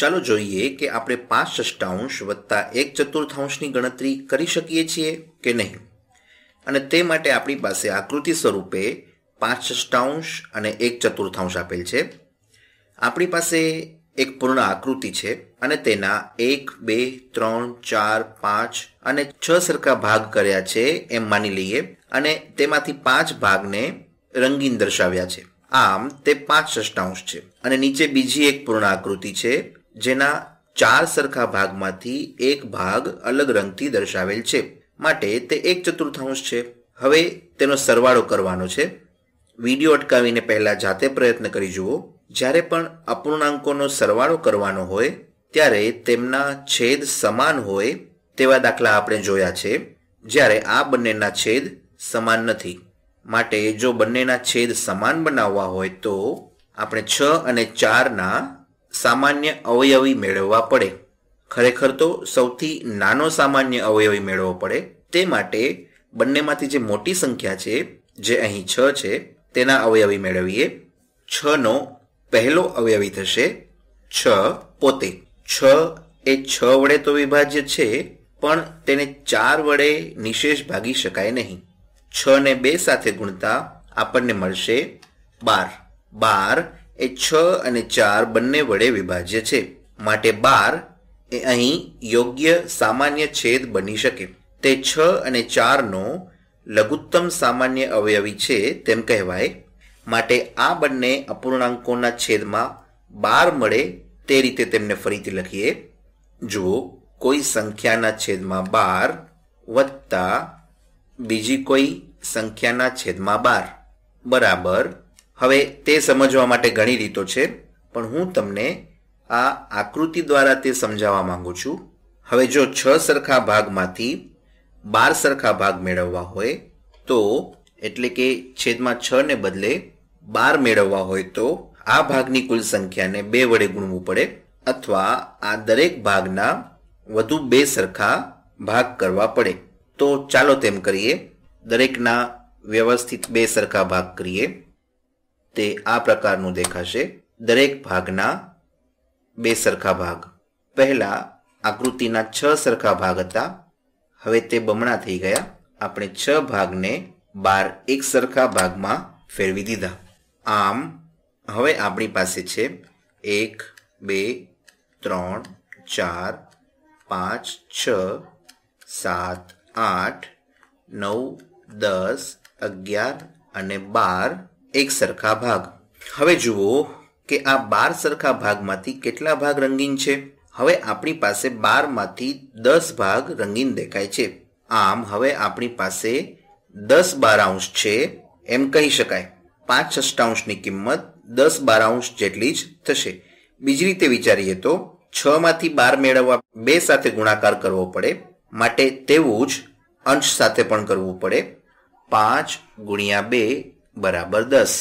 ચાલો જોઈએ કે આપણે પાંચ ષષ્ટાંશ વત્તા એક ચતુર્થાંશની ગણતરી કરી શકીએ છીએ કે નહીં અને તે માટે આપણી પાસે આકૃતિ સ્વરૂપે પાંચ ષષ્ટાંશ અને એક ચતુર્થાંશ આપેલ છે આપણી પાસે એક પૂર્ણ આકૃતિ છે અને તેના એક બે ત્રણ ચાર પાંચ અને છ સરખા ભાગ કર્યા છે એમ માની લઈએ અને તેમાંથી પાંચ ભાગને રંગીન દર્શાવ્યા છે આમ તે પાંચ ષષ્ટાંશ છે અને નીચે બીજી એક પૂર્ણ આકૃતિ છે જેના ચાર સરખા ભાગમાંથી એક ભાગ અલગ રંગથી દર્શાવેલ છે માટે તે એક ચતુર્થાંશ છે હવે તેનો સરવાળો કરવાનો છે વિડીયો અટકાવીને પહેલાં જાતે પ્રયત્ન કરી જુઓ જ્યારે પણ અપૂર્ણાંકોનો સરવાળો કરવાનો હોય ત્યારે તેમના છેદ સમાન હોય તેવા દાખલા આપણે જોયા છે જ્યારે આ બંનેના છેદ સમાન નથી માટે જો બંનેના છેદ સમાન બનાવવા હોય તો આપણે છ અને ચારના સામાન્ય અવયવી મેળવવા પડે ખરેખર તો સૌથી નાનો સામાન્ય અવયવી મેળવવો પડે તે માટે બંનેમાંથી જે મોટી સંખ્યા છે જે અહીં છ છે તેના અવયવી મેળવીએ છનો પહેલો અવયવી થશે છ પોતે છ એ છ વડે તો વિભાજ્ય છે પણ તેને ચાર વડે નિશેષ ભાગી શકાય નહીં છ ને બે સાથે ગુણતા આપણને મળશે બાર બાર એ છ અને ચાર બંને વડે વિભાજ્ય છે માટે બાર એ અહીં યોગ્ય સામાન્ય છેદ બની શકે તે છ અને ચારનો લઘુત્તમ સામાન્ય અવયવી છે તેમ કહેવાય માટે આ બંને અપૂર્ણાંકોના છેદમાં બાર મળે તે રીતે તેમને ફરીથી લખીએ જુઓ કોઈ સંખ્યાના છેદમાં બાર વત્તા બીજી કોઈ સંખ્યાના છેદમાં બાર બરાબર હવે તે સમજવા માટે ઘણી રીતો છે પણ હું તમને આ આકૃતિ દ્વારા તે સમજાવવા માંગુ છું હવે જો છ સરખા ભાગમાંથી બાર સરખા ભાગ મેળવવા હોય તો એટલે કે છેદમાં છ ને બદલે બાર મેળવવા હોય તો આ ભાગની કુલ સંખ્યાને બે વડે ગુણવું પડે અથવા આ દરેક ભાગના વધુ બે સરખા ભાગ કરવા પડે તો ચાલો તેમ કરીએ દરેકના વ્યવસ્થિત બે સરખા ભાગ કરીએ તે આ પ્રકારનું દેખાશે દરેક ભાગના બે સરખા ભાગ પહેલાં આકૃતિના છ સરખા ભાગ હતા હવે તે બમણા થઈ ગયા આપણે છ ભાગને બાર એક સરખા ભાગમાં ફેરવી દીધા આમ હવે આપણી પાસે છે એક બે ત્રણ ચાર પાંચ છ સાત આઠ નવ દસ અગિયાર અને બાર એક સરખા ભાગ હવે જુઓ કે આ બાર સરખા ભાગમાંથી કેટલા ભાગ રંગીન છે હવે આપણી પાસે બારમાંથી દસ ભાગ રંગીન દેખાય છે આમ હવે આપણી પાસે દસ બારાંશ છે એમ કહી શકાય પાંચ અષ્ટાંશની કિંમત દસ બારાંશ જેટલી જ થશે બીજી રીતે વિચારીએ તો છ માંથી બાર મેળવવા બે સાથે ગુણાકાર કરવો પડે માટે તેવું જ અંશ સાથે પણ કરવું પડે પાંચ ગુણ્યા બે બરાબર દસ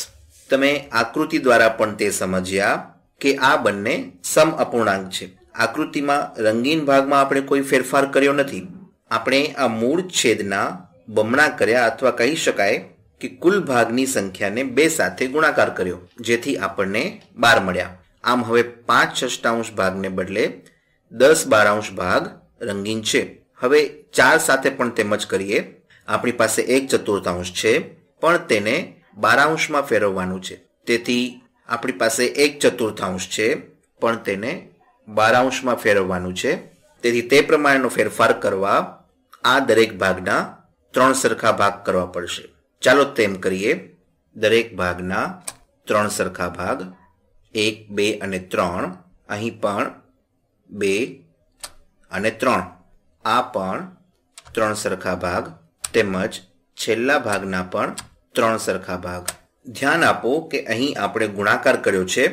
તમે આકૃતિ દ્વારા પણ તે સમજ્યા કે આ બંને સમ અપૂર્ણાંક છે આકૃતિમાં રંગીન ભાગમાં આપણે કોઈ ફેરફાર કર્યો નથી આપણે આ મૂળ છેદના બમણા કર્યા અથવા કહી શકાય કે કુલ ભાગની સંખ્યાને બે સાથે ગુણાકાર કર્યો જેથી આપણને બાર મળ્યા આમ હવે પાંચ ષષ્ટાંશ ભાગને બદલે દસ બારાંશ ભાગ રંગીન છે હવે ચાર સાથે પણ તેમ જ કરીએ આપણી પાસે એક ચતુર્થાંશ છે પણ તેને બારાંશમાં ફેરવવાનું છે તેથી આપણી પાસે એક ચતુર્થાંશ છે પણ તેને બારાંશમાં ફેરવવાનું છે તેથી તે પ્રમાણેનો ફેરફાર કરવા આ દરેક ભાગના ત્રણ સરખા ભાગ કરવા પડશે ચાલો તેમ કરીએ દરેક ભાગના ત્રણ સરખા ભાગ એક બે અને ત્રણ અહીં પણ બે અને ત્રણ આ પણ ત્રણ સરખા ભાગ તેમજ છેલ્લા ભાગના પણ ત્રણ સરખા ભાગ ધ્યાન આપો કે અહીં આપણે ગુણાકાર કર્યો છે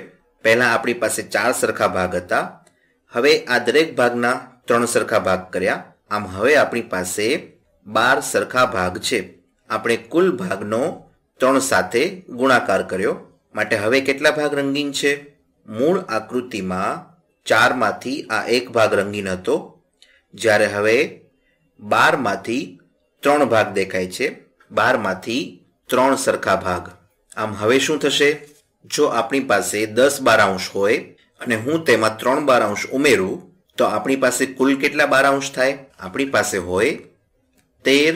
પહેલાં આપણી પાસે ચાર સરખા ભાગ હતા હવે આ દરેક ભાગના ત્રણ સરખા ભાગ કર્યા આમ હવે આપણી પાસે બાર સરખા ભાગ છે આપણે કુલ ભાગનો ત્રણ સાથે ગુણાકાર કર્યો માટે હવે કેટલા ભાગ રંગીન છે મૂળ આકૃતિમાં ચારમાંથી આ એક ભાગ રંગીન હતો જ્યારે હવે બારમાંથી ત્રણ ભાગ દેખાય છે બારમાંથી ત્રણ સરખા ભાગ આમ હવે શું થશે જો આપણી પાસે દસ બારાંશ હોય અને હું તેમાં ત્રણ બારાંશ ઉમેરું તો આપણી પાસે કુલ કેટલા બારાંશ થાય આપણી પાસે હોય તેર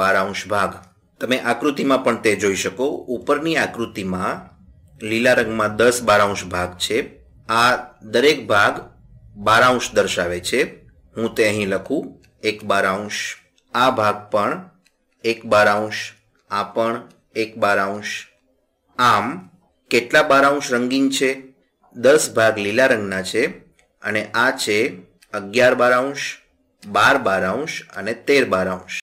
બારાંશ ભાગ તમે આકૃતિમાં પણ તે જોઈ શકો ઉપરની આકૃતિમાં લીલા રંગમાં દસ બારાંશ ભાગ છે આ દરેક ભાગ બારાંશ દર્શાવે છે હું તે અહીં લખું એક બારાંશ આ ભાગ પણ એક બારાંશ આ પણ એક બારાંશ આમ કેટલા બારાંશ રંગીન છે દસ ભાગ લીલા રંગના છે અને આ છે અગિયાર બારાંશ બાર બારાંશ અને તેર બારાંશ